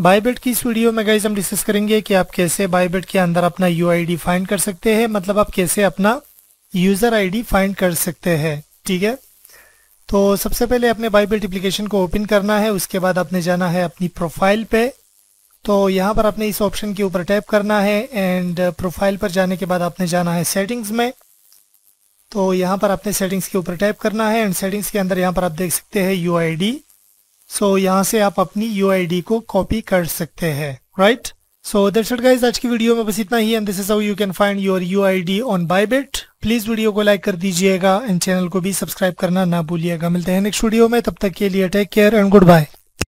बाईबेट की इस वीडियो में गाइज हम डिस्कस करेंगे कि आप कैसे बाईबेट के अंदर अपना यू आई फाइंड कर सकते हैं मतलब आप कैसे अपना यूजर आईडी फाइंड कर सकते हैं ठीक है तो सबसे पहले अपने बाईबेट एप्लीकेशन को ओपन करना है उसके बाद आपने जाना है अपनी प्रोफाइल पे तो यहाँ पर आपने इस ऑप्शन के ऊपर टैप करना है एंड प्रोफाइल पर जाने के बाद आपने जाना है सेटिंग्स में तो यहाँ पर आपने सेटिंग्स के ऊपर टैप करना है एंड सेटिंग्स के अंदर यहाँ पर आप देख सकते हैं U I D so so, यहाँ से आप अपनी यू को कॉपी कर सकते हैं right so that's it guys आज की वीडियो में बस इतना ही and this is how you can find your U I D on Bybit please video को लाइक कर दीजिएगा एंड चैनल को भी सब्सक्राइब करना ना भूलिएगा मिलते हैं नेक्स्ट वीडियो में तब तक के लिए take care and good bye